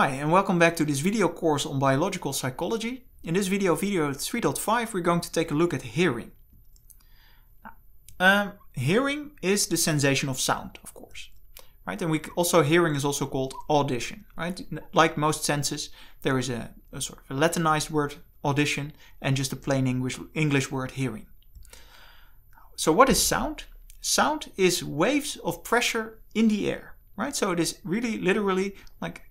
Hi and welcome back to this video course on biological psychology. In this video, video 3.5, we're going to take a look at hearing. Um, hearing is the sensation of sound, of course. Right? And we also hearing is also called audition. Right? Like most senses, there is a, a sort of a Latinized word audition and just a plain English English word hearing. So what is sound? Sound is waves of pressure in the air. Right? So it is really literally like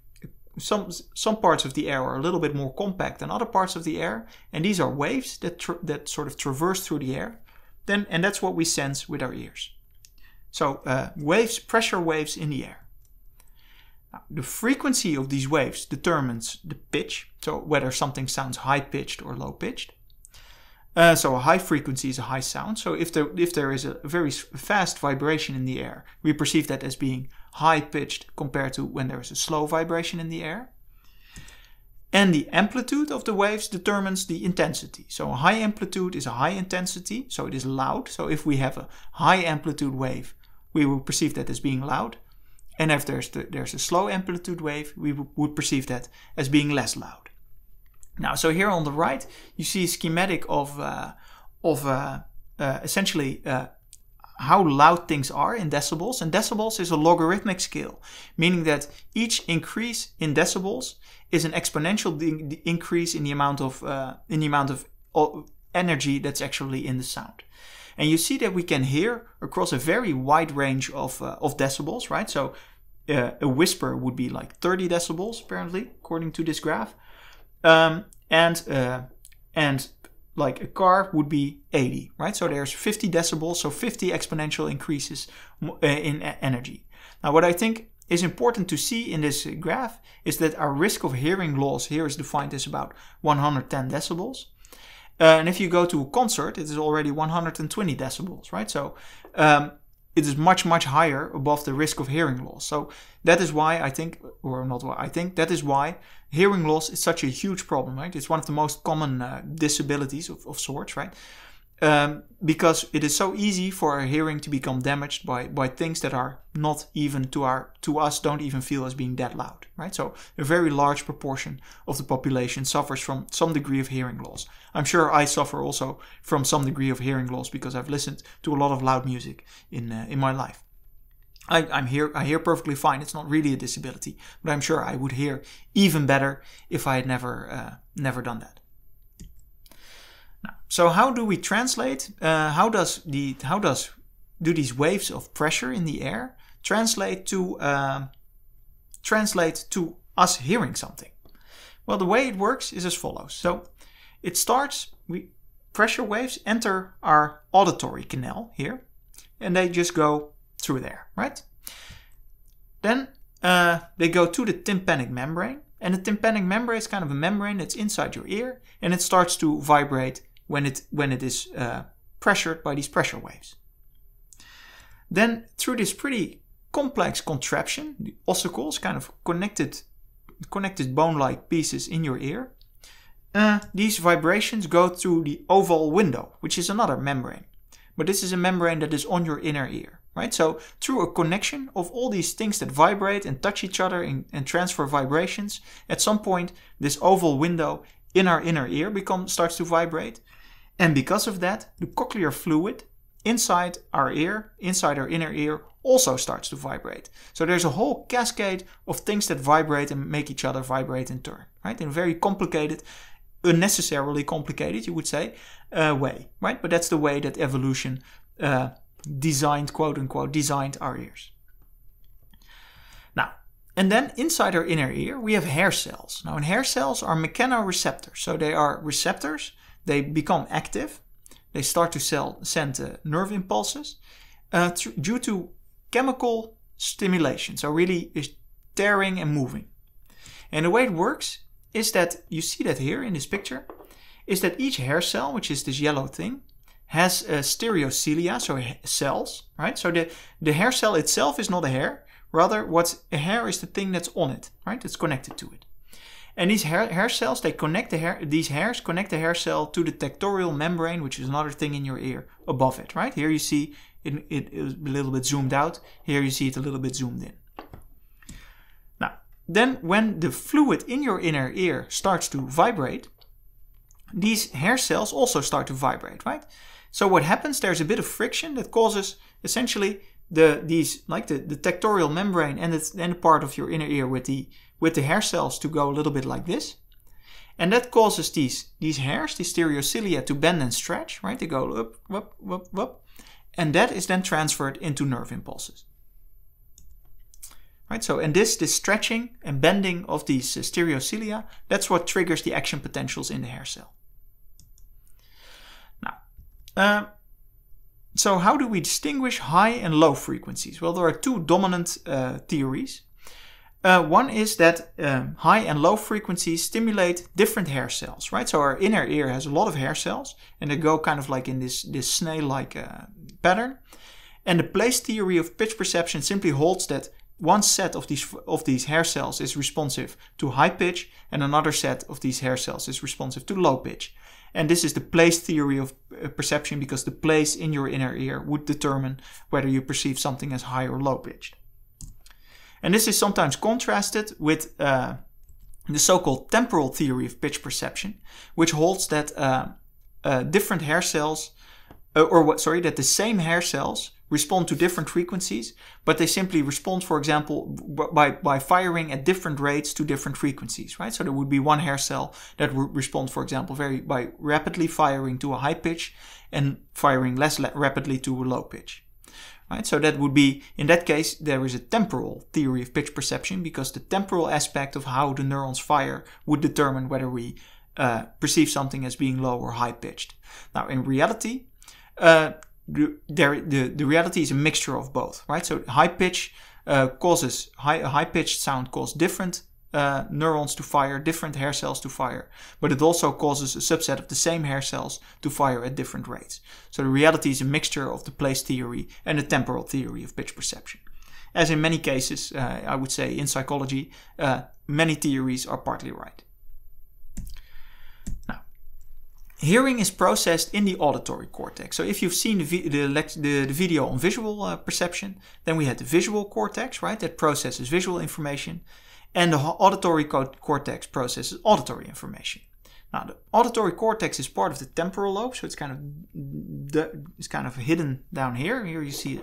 some some parts of the air are a little bit more compact than other parts of the air, and these are waves that that sort of traverse through the air. Then, and that's what we sense with our ears. So uh, waves, pressure waves in the air. Now, the frequency of these waves determines the pitch, so whether something sounds high pitched or low pitched. Uh, so a high frequency is a high sound. So if there if there is a very fast vibration in the air, we perceive that as being high pitched compared to when there is a slow vibration in the air. And the amplitude of the waves determines the intensity. So a high amplitude is a high intensity, so it is loud. So if we have a high amplitude wave, we would perceive that as being loud. And if there's, the, there's a slow amplitude wave, we would perceive that as being less loud. Now, so here on the right, you see a schematic of, uh, of uh, uh, essentially uh, how loud things are in decibels. And decibels is a logarithmic scale, meaning that each increase in decibels is an exponential increase in the amount of uh, in the amount of energy that's actually in the sound. And you see that we can hear across a very wide range of uh, of decibels, right? So uh, a whisper would be like 30 decibels, apparently, according to this graph. Um, and uh, and like a car would be 80, right? So there's 50 decibels, so 50 exponential increases uh, in energy. Now, what I think is important to see in this graph is that our risk of hearing loss here is defined as about 110 decibels. Uh, and if you go to a concert, it is already 120 decibels, right? So um, it is much much higher above the risk of hearing loss so that is why i think or not why i think that is why hearing loss is such a huge problem right it's one of the most common uh, disabilities of, of sorts right um, because it is so easy for our hearing to become damaged by, by things that are not even to our to us don't even feel as being that loud right so a very large proportion of the population suffers from some degree of hearing loss i'm sure i suffer also from some degree of hearing loss because i've listened to a lot of loud music in uh, in my life I, i'm here i hear perfectly fine it's not really a disability but i'm sure i would hear even better if i had never uh, never done that so how do we translate? Uh, how does the how does do these waves of pressure in the air translate to um, translate to us hearing something? Well, the way it works is as follows. So it starts. We pressure waves enter our auditory canal here, and they just go through there, right? Then uh, they go to the tympanic membrane, and the tympanic membrane is kind of a membrane that's inside your ear, and it starts to vibrate when it, when it is uh, pressured by these pressure waves. Then through this pretty complex contraption, the ossicles, kind of connected, connected bone-like pieces in your ear, uh, these vibrations go through the oval window, which is another membrane. But this is a membrane that is on your inner ear, right? So through a connection of all these things that vibrate and touch each other and, and transfer vibrations, at some point this oval window in our inner ear becomes starts to vibrate and because of that, the cochlear fluid inside our ear, inside our inner ear, also starts to vibrate. So there's a whole cascade of things that vibrate and make each other vibrate in turn, right? In a very complicated, unnecessarily complicated, you would say, uh, way, right? But that's the way that evolution uh, designed, quote unquote, designed our ears. Now, and then inside our inner ear, we have hair cells. Now, and hair cells are mechanoreceptors. So they are receptors they become active. They start to sell, send uh, nerve impulses uh, due to chemical stimulation. So really is tearing and moving. And the way it works is that you see that here in this picture, is that each hair cell, which is this yellow thing, has uh, stereocilia, so cells, right? So the, the hair cell itself is not a hair, rather what's a hair is the thing that's on it, right? That's connected to it. And these hair, hair cells, they connect the hair, these hairs connect the hair cell to the tectorial membrane, which is another thing in your ear above it, right? Here you see it, a little bit zoomed out. Here you see it a little bit zoomed in. Now, then when the fluid in your inner ear starts to vibrate, these hair cells also start to vibrate, right? So what happens, there's a bit of friction that causes essentially the these like the, the tectorial membrane and it's and the part of your inner ear with the with the hair cells to go a little bit like this. And that causes these these hairs, these stereocilia, to bend and stretch, right? They go up, up, up, up. And that is then transferred into nerve impulses. Right, so and this this stretching and bending of these uh, stereocilia, that's what triggers the action potentials in the hair cell. Now, uh, so how do we distinguish high and low frequencies? Well, there are two dominant uh, theories. Uh, one is that um, high and low frequencies stimulate different hair cells, right? So our inner ear has a lot of hair cells, and they go kind of like in this, this snail-like uh, pattern. And the place theory of pitch perception simply holds that one set of these, of these hair cells is responsive to high pitch and another set of these hair cells is responsive to low pitch. And this is the place theory of uh, perception because the place in your inner ear would determine whether you perceive something as high or low pitched. And this is sometimes contrasted with uh, the so-called temporal theory of pitch perception, which holds that uh, uh, different hair cells, uh, or what, sorry, that the same hair cells respond to different frequencies, but they simply respond, for example, by, by firing at different rates to different frequencies, right? So there would be one hair cell that would respond, for example, very by rapidly firing to a high pitch and firing less rapidly to a low pitch. Right? So that would be, in that case, there is a temporal theory of pitch perception because the temporal aspect of how the neurons fire would determine whether we uh, perceive something as being low or high pitched. Now, in reality, uh, the, there, the, the reality is a mixture of both, right? So high pitch uh, causes, high, high pitched sound causes different uh, neurons to fire, different hair cells to fire, but it also causes a subset of the same hair cells to fire at different rates. So the reality is a mixture of the place theory and the temporal theory of pitch perception. As in many cases, uh, I would say in psychology, uh, many theories are partly right. Hearing is processed in the auditory cortex. So if you've seen the, the, the, the video on visual uh, perception, then we had the visual cortex, right, that processes visual information, and the auditory co cortex processes auditory information. Now, the auditory cortex is part of the temporal lobe, so it's kind of it's kind of hidden down here. Here you see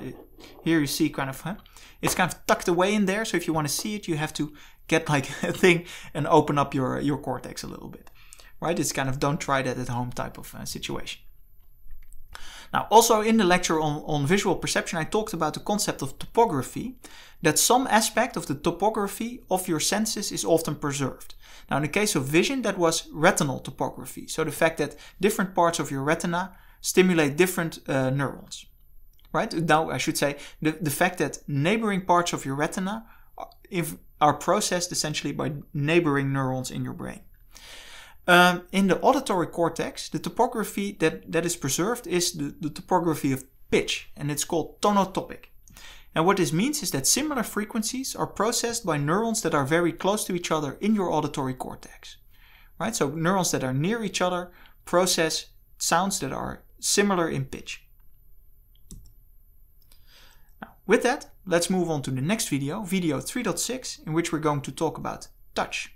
here you see kind of huh? it's kind of tucked away in there. So if you want to see it, you have to get like a thing and open up your your cortex a little bit right? It's kind of don't try that at home type of uh, situation. Now, also in the lecture on, on visual perception, I talked about the concept of topography, that some aspect of the topography of your senses is often preserved. Now, in the case of vision, that was retinal topography. So the fact that different parts of your retina stimulate different uh, neurons, right? Now, I should say the, the fact that neighboring parts of your retina are, uh, if, are processed essentially by neighboring neurons in your brain. Um, in the auditory cortex, the topography that, that is preserved is the, the topography of pitch, and it's called tonotopic. And what this means is that similar frequencies are processed by neurons that are very close to each other in your auditory cortex. Right? So neurons that are near each other process sounds that are similar in pitch. Now, with that, let's move on to the next video, video 3.6, in which we're going to talk about touch.